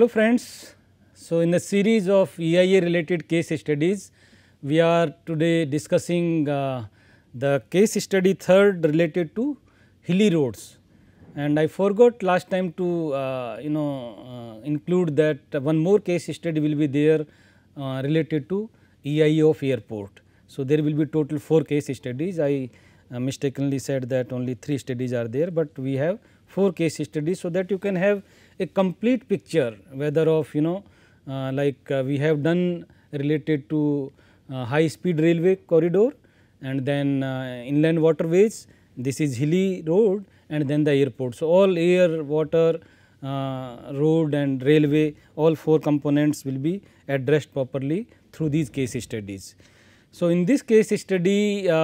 Hello friends. So, in the series of EIA related case studies, we are today discussing uh, the case study third related to hilly roads. And I forgot last time to uh, you know uh, include that one more case study will be there uh, related to EIA of airport. So, there will be total 4 case studies. I uh, mistakenly said that only 3 studies are there, but we have 4 case studies. So, that you can have a complete picture whether of you know uh, like uh, we have done related to high speed railway corridor and then inland waterways, this is hilly road and then the airport. So, all air, water, uh, road and railway all four components will be addressed properly through these case studies. So, in this case study uh,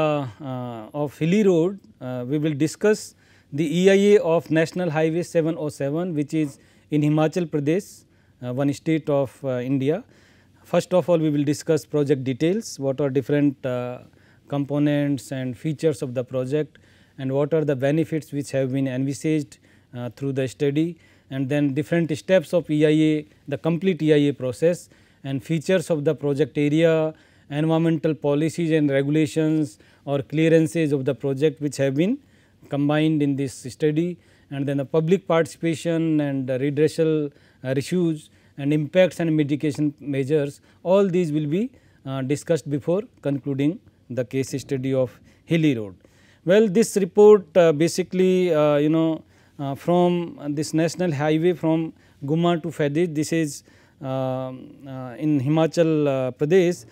uh, of Hilly Road, uh, we will discuss the EIA of National Highway 707 which is in Himachal Pradesh, one state of India. First of all, we will discuss project details, what are different components and features of the project and what are the benefits which have been envisaged uh, through the study and then different steps of EIA, the complete EIA process and features of the project area environmental policies and regulations or clearances of the project which have been combined in this study and then the public participation and uh, redressal uh, issues and impacts and mitigation measures all these will be uh, discussed before concluding the case study of Hilly Road. Well, this report uh, basically uh, you know uh, from this national highway from Guma to Fadid this is um, in Himachal Pradesh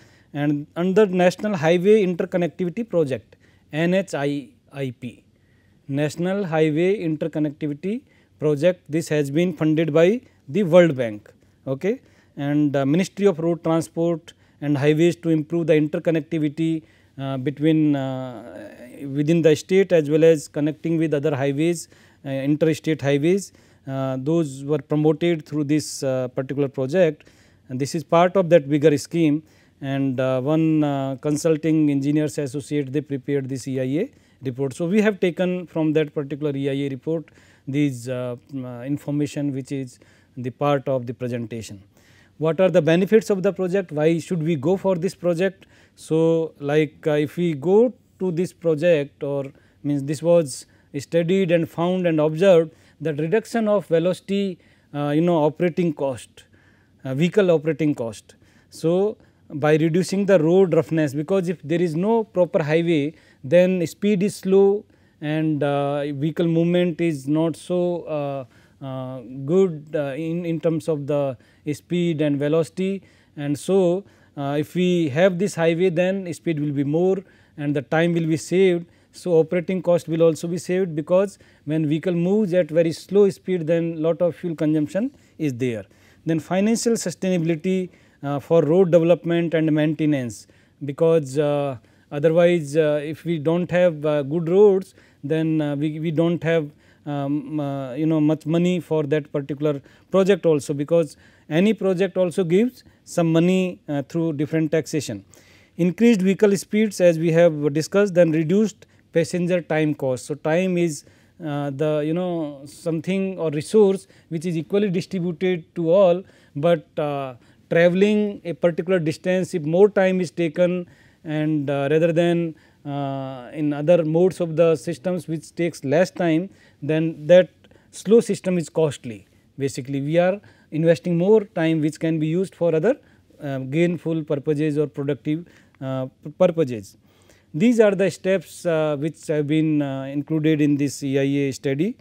and under National Highway Interconnectivity Project NHIIP, National Highway Interconnectivity Project. This has been funded by the World Bank okay? and uh, Ministry of Road Transport and Highways to improve the interconnectivity uh, between uh, within the state as well as connecting with other highways, uh, interstate highways. Uh, those were promoted through this uh, particular project and this is part of that bigger scheme and uh, one uh, consulting engineers associate they prepared this EIA report. So, we have taken from that particular EIA report these uh, information which is the part of the presentation. What are the benefits of the project? Why should we go for this project? So, like if we go to this project or means this was studied and found and observed that reduction of velocity uh, you know operating cost uh, vehicle operating cost. So, by reducing the road roughness because if there is no proper highway then speed is slow and uh, vehicle movement is not so uh, uh good uh, in, in terms of the speed and velocity and so uh, if we have this highway then speed will be more and the time will be saved. So, operating cost will also be saved because when vehicle moves at very slow speed then lot of fuel consumption is there. Then financial sustainability uh, for road development and maintenance because uh, otherwise uh, if we do not have good roads then we, we do not have um, uh, you know much money for that particular project also because any project also gives some money uh, through different taxation. Increased vehicle speeds as we have discussed then reduced passenger time cost. So, time is uh, the you know something or resource which is equally distributed to all, but traveling a particular distance if more time is taken and uh, rather than uh, in other modes of the systems which takes less time then that slow system is costly. Basically we are investing more time which can be used for other uh, gainful purposes or productive uh, purposes. These are the steps uh, which have been uh, included in this EIA study.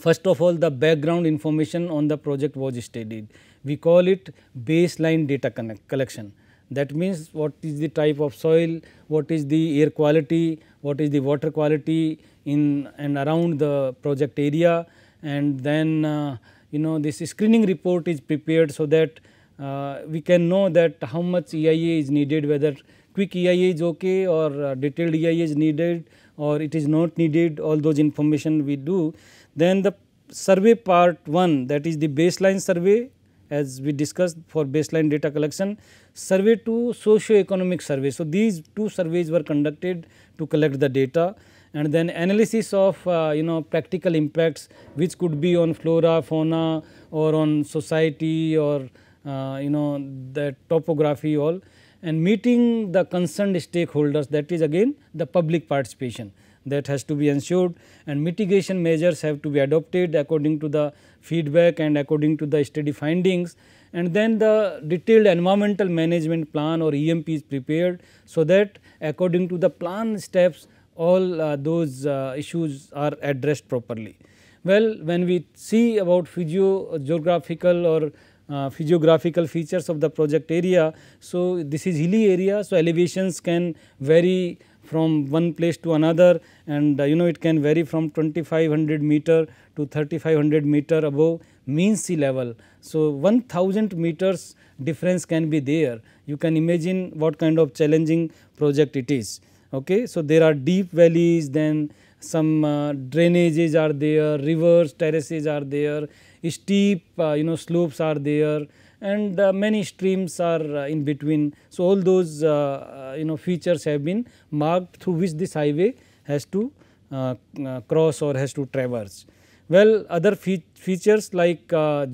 First of all the background information on the project was studied we call it baseline data collection. That means, what is the type of soil, what is the air quality, what is the water quality in and around the project area and then uh, you know this screening report is prepared so that uh, we can know that how much EIA is needed whether quick EIA is okay or uh, detailed EIA is needed or it is not needed all those information we do. Then the survey part 1 that is the baseline survey as we discussed for baseline data collection, survey to socio-economic survey. So, these two surveys were conducted to collect the data and then analysis of uh, you know practical impacts which could be on flora, fauna or on society or uh, you know the topography all and meeting the concerned stakeholders that is again the public participation that has to be ensured and mitigation measures have to be adopted according to the feedback and according to the study findings and then the detailed environmental management plan or EMP is prepared. So, that according to the plan steps all uh, those uh, issues are addressed properly. Well, when we see about geographical or uh, physiographical features of the project area. So, this is hilly area. So, elevations can vary from one place to another and uh, you know it can vary from 2500 meter to 3500 meter above mean sea level. So, 1000 meters difference can be there you can imagine what kind of challenging project it is. Okay. So, there are deep valleys then some uh, drainages are there, rivers, terraces are there, steep uh, you know slopes are there, and uh, many streams are uh, in between. So, all those uh, you know features have been marked through which this highway has to cross or has to traverse. Well, other fe features like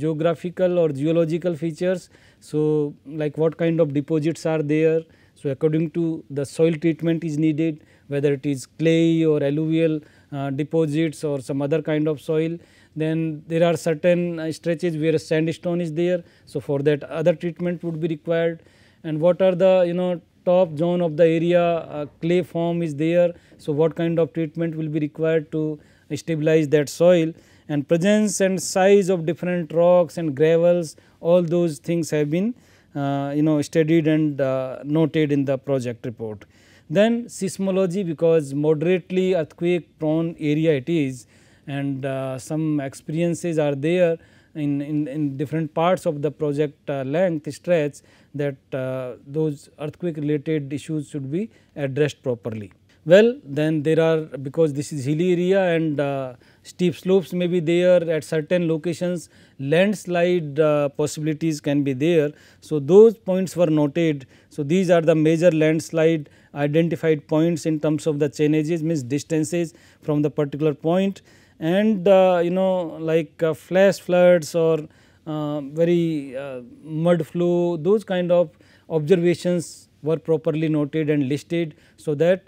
geographical or geological features, so like what kind of deposits are there, so according to the soil treatment is needed whether it is clay or alluvial uh, deposits or some other kind of soil then there are certain uh, stretches where sandstone is there. So, for that other treatment would be required and what are the you know top zone of the area uh, clay form is there. So, what kind of treatment will be required to stabilize that soil and presence and size of different rocks and gravels all those things have been uh, you know studied and uh, noted in the project report. Then seismology because moderately earthquake prone area it is and uh, some experiences are there in, in, in, different parts of the project uh, length stretch that uh, those earthquake related issues should be addressed properly. Well then there are because this is hilly area and uh, steep slopes may be there at certain locations landslide uh, possibilities can be there. So, those points were noted. So, these are the major landslide identified points in terms of the changes means distances from the particular point and uh, you know like uh, flash floods or uh, very mud flow those kind of observations were properly noted and listed. So, that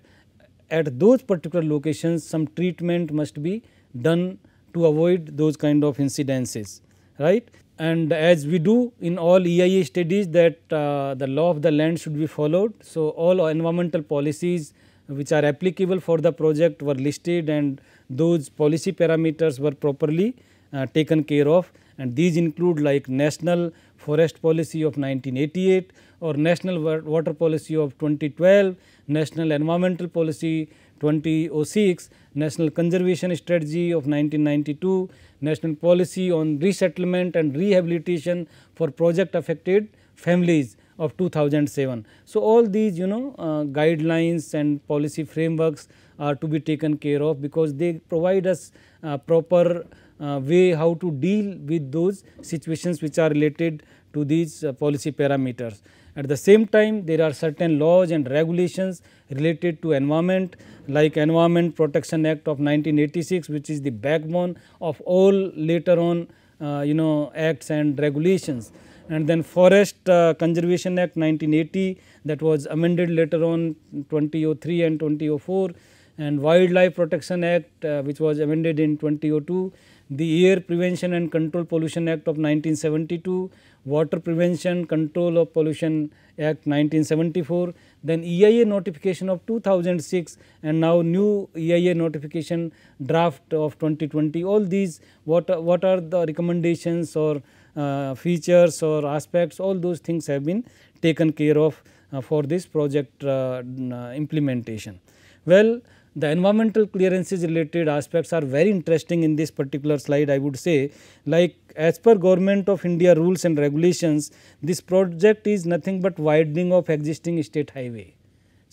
at those particular locations some treatment must be done to avoid those kind of incidences right. And as we do in all EIA studies that uh, the law of the land should be followed. So, all environmental policies which are applicable for the project were listed and those policy parameters were properly uh, taken care of and these include like national forest policy of 1988 or national water policy of 2012, national environmental policy 2006, national conservation strategy of 1992, national policy on resettlement and rehabilitation for project affected families of 2007. So, all these you know uh, guidelines and policy frameworks are to be taken care of because they provide us uh, proper uh, way how to deal with those situations which are related to these uh, policy parameters. At the same time there are certain laws and regulations related to environment like Environment Protection Act of 1986 which is the backbone of all later on uh, you know acts and regulations and then Forest uh, Conservation Act 1980 that was amended later on 2003 and 2004 and Wildlife Protection Act uh, which was amended in 2002, the Air Prevention and Control Pollution Act of 1972, Water Prevention Control of Pollution Act 1974, then EIA notification of 2006 and now new EIA notification draft of 2020. All these what, what are the recommendations or uh, features or aspects all those things have been taken care of uh, for this project uh, uh, implementation. Well, the environmental clearances related aspects are very interesting in this particular slide I would say like as per government of India rules and regulations this project is nothing but widening of existing state highway.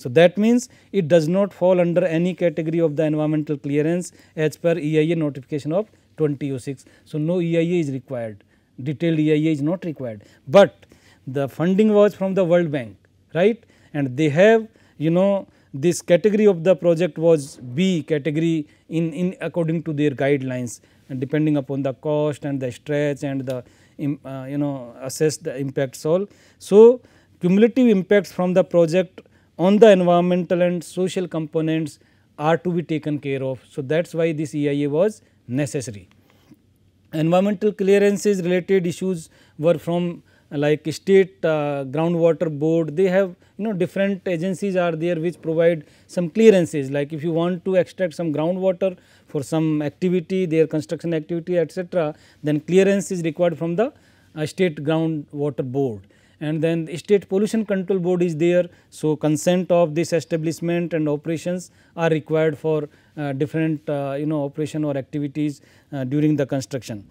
So, that means it does not fall under any category of the environmental clearance as per EIA notification of 2006. So, no EIA is required detailed EIA is not required, but the funding was from the World Bank right and they have you know this category of the project was B category in, in according to their guidelines and depending upon the cost and the stretch and the uh, you know assess the impacts all. So, cumulative impacts from the project on the environmental and social components are to be taken care of. So, that is why this EIA was necessary. Environmental clearances related issues were from like state uh, groundwater board they have you know different agencies are there which provide some clearances like if you want to extract some groundwater for some activity their construction activity etc then clearance is required from the uh, state groundwater board and then the state pollution control board is there so consent of this establishment and operations are required for uh, different uh, you know operation or activities uh, during the construction.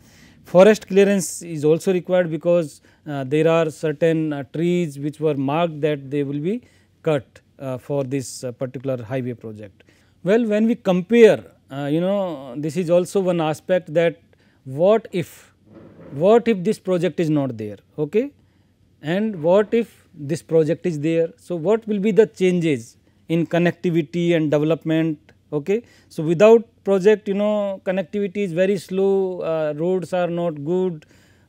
Forest clearance is also required because there are certain trees which were marked that they will be cut for this particular highway project. Well, when we compare you know this is also one aspect that what if what if this project is not there okay and what if this project is there so what will be the changes in connectivity and development okay. So, without project you know connectivity is very slow, uh, roads are not good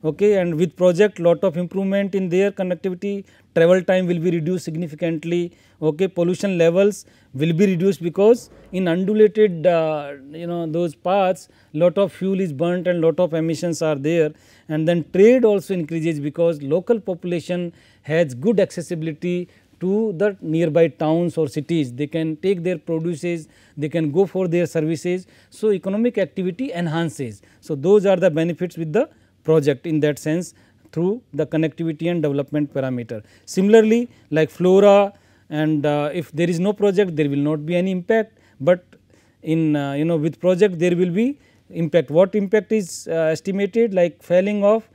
okay and with project lot of improvement in their connectivity travel time will be reduced significantly okay pollution levels will be reduced because in undulated uh, you know those paths lot of fuel is burnt and lot of emissions are there and then trade also increases because local population has good accessibility to the nearby towns or cities. They can take their produces, they can go for their services. So, economic activity enhances. So, those are the benefits with the project in that sense through the connectivity and development parameter. Similarly, like flora and uh, if there is no project there will not be any impact, but in uh, you know with project there will be impact. What impact is uh, estimated like felling of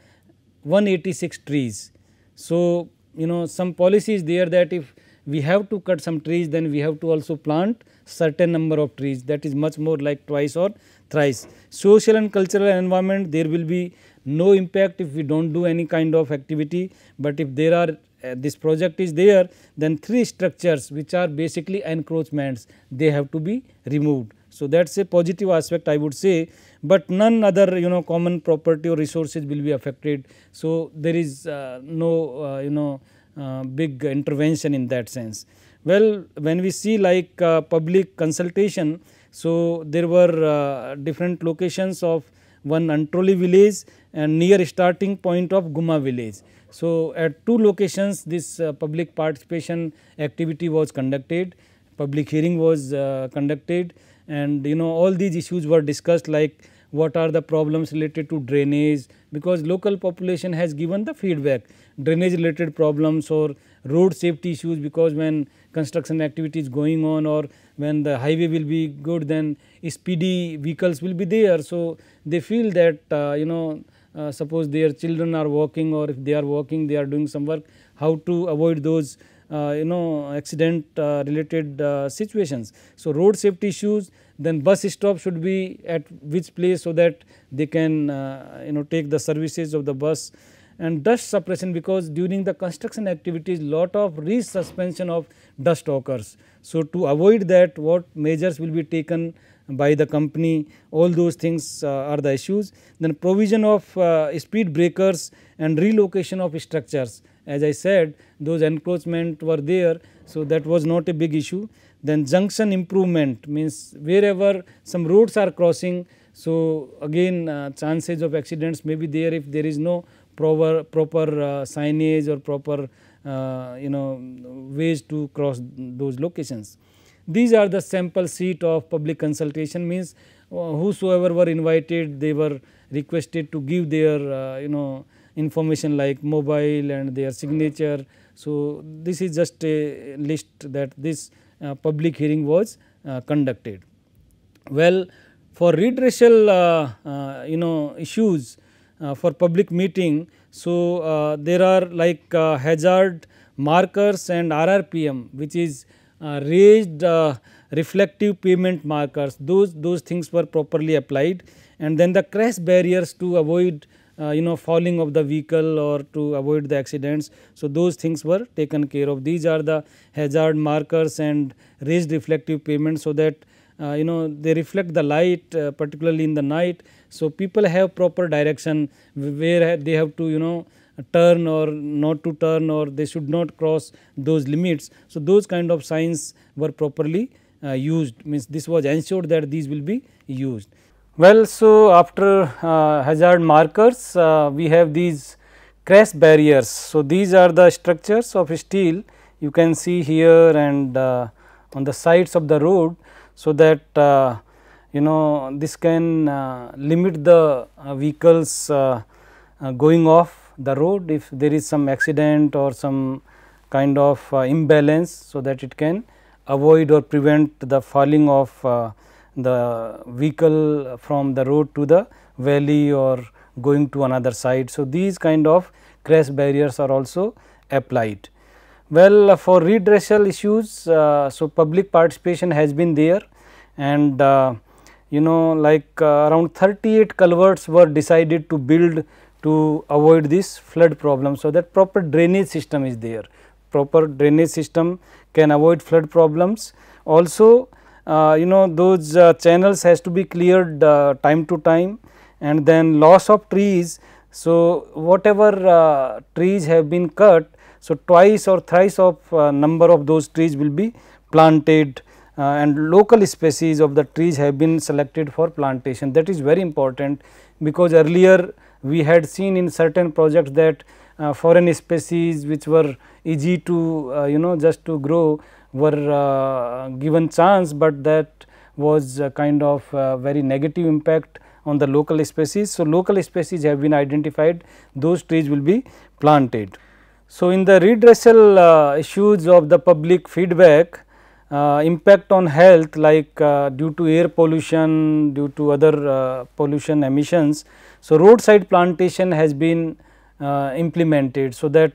186 trees. So, you know some policies there that if we have to cut some trees then we have to also plant certain number of trees that is much more like twice or thrice. Social and cultural environment there will be no impact if we do not do any kind of activity, but if there are uh, this project is there then three structures which are basically encroachments they have to be removed. So, that is a positive aspect I would say but none other you know common property or resources will be affected. So, there is uh, no uh, you know uh, big intervention in that sense. Well, when we see like uh, public consultation, so there were uh, different locations of one Antroli village and near starting point of Guma village. So, at two locations this uh, public participation activity was conducted, public hearing was conducted and you know all these issues were discussed like what are the problems related to drainage because local population has given the feedback drainage related problems or road safety issues because when construction activity is going on or when the highway will be good then speedy vehicles will be there. So, they feel that uh, you know uh, suppose their children are walking or if they are walking they are doing some work how to avoid those uh, you know accident uh, related uh, situations. So, road safety issues then bus stop should be at which place so that they can uh, you know take the services of the bus and dust suppression because during the construction activities lot of re-suspension of dust occurs. So, to avoid that what measures will be taken by the company all those things uh, are the issues. Then provision of uh, speed breakers and relocation of structures as I said those encroachment were there. So, that was not a big issue. Then junction improvement means wherever some roads are crossing, so again uh, chances of accidents may be there if there is no proper, proper uh, signage or proper uh, you know ways to cross those locations. These are the sample seat of public consultation means uh, whosoever were invited they were requested to give their uh, you know information like mobile and their signature. So, this is just a list that this uh, public hearing was uh, conducted. Well, for redressal uh, you know issues for public meeting, so there are like hazard markers and RRPM which is raised reflective pavement markers those those things were properly applied and then the crash barriers to avoid uh, you know falling of the vehicle or to avoid the accidents. So, those things were taken care of. These are the hazard markers and raised reflective pavement so that uh, you know they reflect the light uh, particularly in the night. So, people have proper direction where they have to you know turn or not to turn or they should not cross those limits. So, those kind of signs were properly uh, used means this was ensured that these will be used. Well, so after uh, hazard markers, uh, we have these crash barriers. So, these are the structures of steel you can see here and uh, on the sides of the road. So, that uh, you know this can uh, limit the uh, vehicles going off the road if there is some accident or some kind of imbalance. So, that it can avoid or prevent the falling of the vehicle from the road to the valley or going to another side. So, these kind of crash barriers are also applied. Well, for redressal issues, uh, so public participation has been there and uh, you know like uh, around 38 culverts were decided to build to avoid this flood problem. So, that proper drainage system is there, proper drainage system can avoid flood problems. Also, uh, you know those uh, channels has to be cleared uh, time to time and then loss of trees. So, whatever trees have been cut, so twice or thrice of number of those trees will be planted uh, and local species of the trees have been selected for plantation that is very important because earlier we had seen in certain projects that uh, foreign species which were easy to uh, you know just to grow were uh, given chance, but that was kind of uh, very negative impact on the local species. So, local species have been identified those trees will be planted. So, in the redressal uh, issues of the public feedback uh, impact on health like uh, due to air pollution, due to other uh, pollution emissions. So, roadside plantation has been implemented. So, that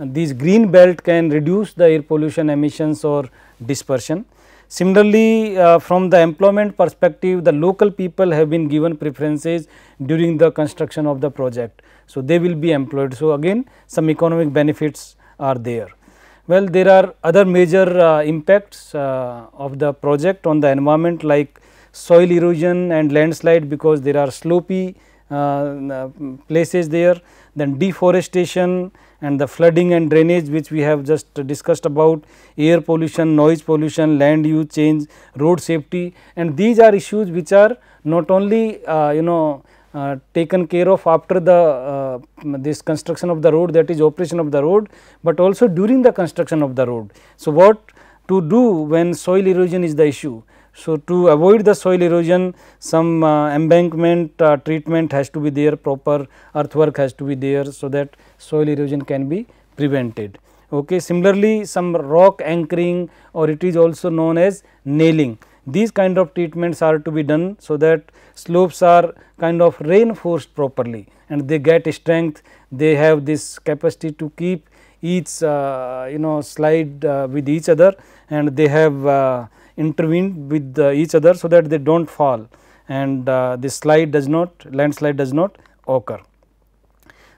these green belt can reduce the air pollution emissions or dispersion. Similarly, uh, from the employment perspective, the local people have been given preferences during the construction of the project. So, they will be employed. So, again some economic benefits are there. Well, there are other major uh, impacts uh, of the project on the environment like soil erosion and landslide because there are slopy uh, uh, places there, then deforestation, and the flooding and drainage which we have just discussed about, air pollution, noise pollution, land use change, road safety and these are issues which are not only uh, you know uh, taken care of after the uh, this construction of the road that is operation of the road, but also during the construction of the road. So, what to do when soil erosion is the issue. So, to avoid the soil erosion some uh, embankment uh, treatment has to be there proper earthwork has to be there. So, that soil erosion can be prevented. Okay. Similarly, some rock anchoring or it is also known as nailing these kind of treatments are to be done. So, that slopes are kind of reinforced properly and they get strength they have this capacity to keep each uh, you know slide uh, with each other and they have uh, intervened with each other so that they do not fall and the slide does not landslide does not occur.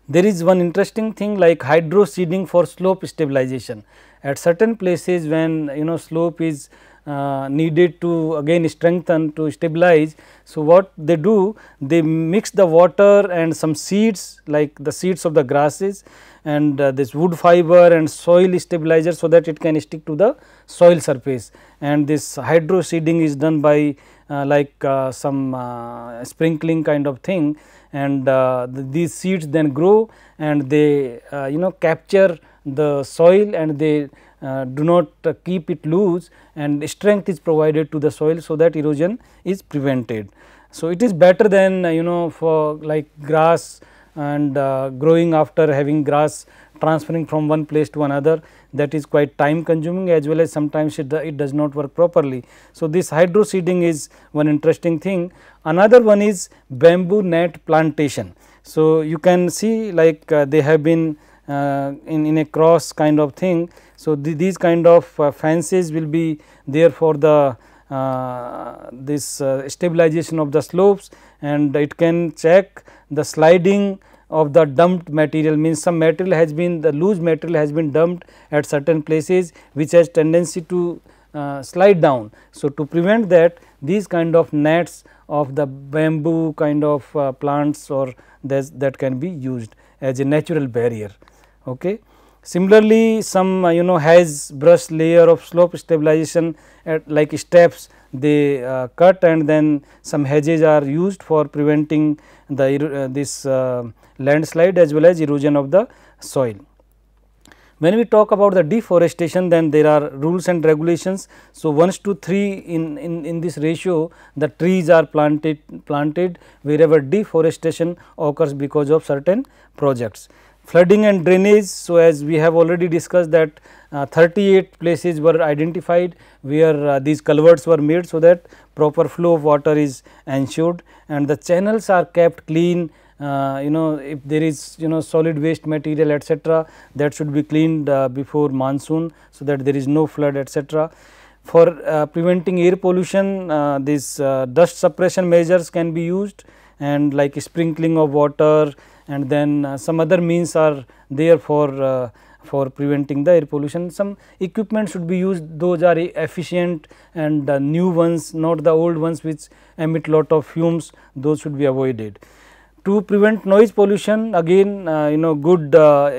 There is one interesting thing like hydro seeding for slope stabilization at certain places when you know slope is uh, needed to again strengthen to stabilize. So, what they do they mix the water and some seeds like the seeds of the grasses and uh, this wood fiber and soil stabilizer so that it can stick to the soil surface and this hydro seeding is done by uh, like uh, some uh, sprinkling kind of thing and uh, the, these seeds then grow and they uh, you know capture the soil and they uh, do not uh, keep it loose and strength is provided to the soil so that erosion is prevented. So, it is better than uh, you know for like grass and growing after having grass transferring from one place to another that is quite time consuming as well as sometimes it, it does not work properly. So, this hydro seeding is one interesting thing. Another one is bamboo net plantation. So, you can see like uh, they have been uh, in, in a cross kind of thing. So, the, these kind of uh, fences will be there for the uh, this stabilization of the slopes and it can check the sliding of the dumped material means some material has been the loose material has been dumped at certain places which has tendency to uh, slide down. So, to prevent that these kind of nets of the bamboo kind of uh, plants or that can be used as a natural barrier. Okay. Similarly, some uh, you know has brush layer of slope stabilization at like steps they uh, cut and then some hedges are used for preventing the uh, this uh, landslide as well as erosion of the soil. When we talk about the deforestation then there are rules and regulations. So, 1 to 3 in, in, in this ratio the trees are planted, planted wherever deforestation occurs because of certain projects flooding and drainage. So, as we have already discussed that uh, 38 places were identified where uh, these culverts were made. So, that proper flow of water is ensured and the channels are kept clean uh, you know if there is you know solid waste material etc that should be cleaned uh, before monsoon so that there is no flood etc for uh, preventing air pollution uh, these uh, dust suppression measures can be used and like sprinkling of water and then uh, some other means are there for uh, for preventing the air pollution. Some equipment should be used those are efficient and uh, new ones not the old ones which emit lot of fumes those should be avoided. To prevent noise pollution again uh, you know good uh,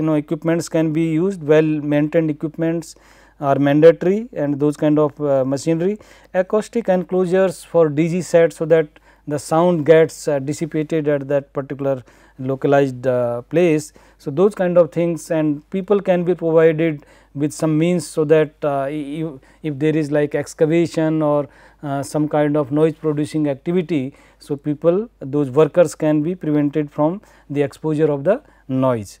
you know equipments can be used well maintained equipments are mandatory and those kind of uh, machinery. Acoustic enclosures for DG set so that the sound gets dissipated at that particular localized uh, place. So, those kind of things and people can be provided with some means so that uh, if, if, there is like excavation or uh, some kind of noise producing activity. So, people those workers can be prevented from the exposure of the noise.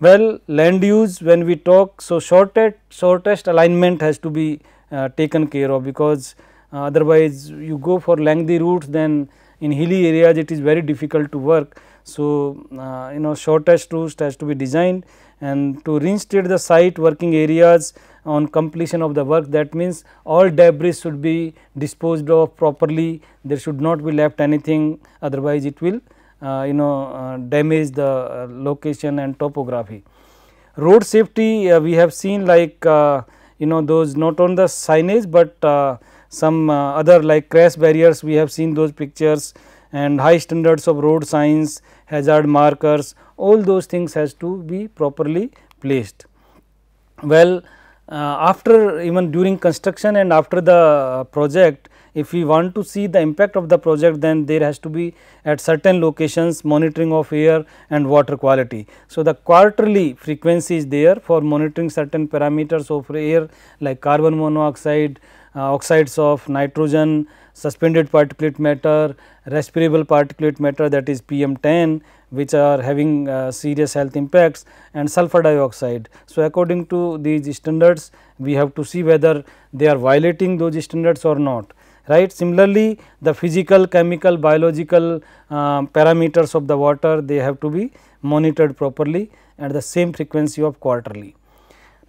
Well, land use when we talk, so shortest, shortest alignment has to be uh, taken care of because uh, otherwise you go for lengthy routes then in hilly areas it is very difficult to work. So, uh, you know short test has to be designed and to reinstate the site working areas on completion of the work that means all debris should be disposed of properly there should not be left anything otherwise it will uh, you know uh, damage the uh, location and topography. Road safety uh, we have seen like uh, you know those not on the signage, but some other like crash barriers we have seen those pictures and high standards of road signs, hazard markers all those things has to be properly placed. Well, uh, after even during construction and after the project if we want to see the impact of the project then there has to be at certain locations monitoring of air and water quality. So, the quarterly frequency is there for monitoring certain parameters of air like carbon monoxide, uh, oxides of nitrogen suspended particulate matter, respirable particulate matter that is PM10 which are having uh, serious health impacts and sulfur dioxide. So, according to these standards we have to see whether they are violating those standards or not right. Similarly, the physical, chemical, biological uh, parameters of the water they have to be monitored properly at the same frequency of quarterly.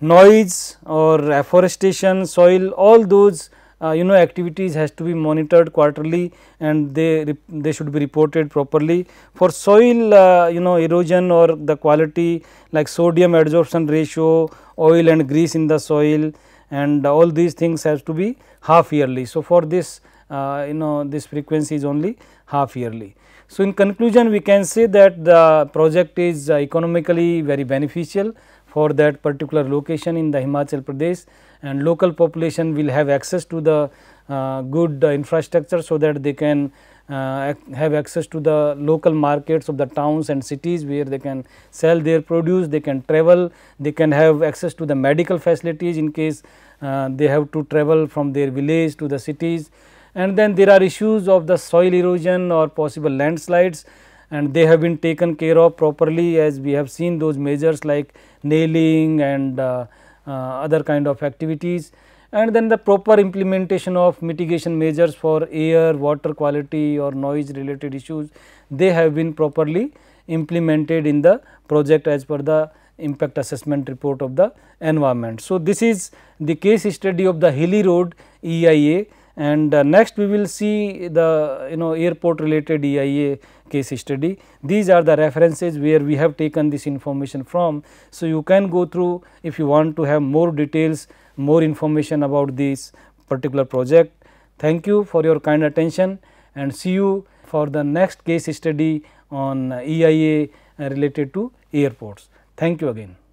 Noise or afforestation, soil all those uh, you know activities has to be monitored quarterly and they they should be reported properly for soil uh, you know erosion or the quality like sodium adsorption ratio oil and grease in the soil and all these things has to be half yearly so for this uh, you know this frequency is only half yearly so in conclusion we can say that the project is economically very beneficial for that particular location in the himachal pradesh and local population will have access to the uh, good infrastructure so that they can uh, have access to the local markets of the towns and cities where they can sell their produce, they can travel, they can have access to the medical facilities in case uh, they have to travel from their village to the cities. And then there are issues of the soil erosion or possible landslides and they have been taken care of properly as we have seen those measures like nailing and uh, uh, other kind of activities and then the proper implementation of mitigation measures for air, water quality or noise related issues, they have been properly implemented in the project as per the impact assessment report of the environment. So, this is the case study of the hilly road EIA and uh, next we will see the you know airport related EIA case study. These are the references where we have taken this information from. So, you can go through if you want to have more details, more information about this particular project. Thank you for your kind attention and see you for the next case study on EIA related to airports. Thank you again.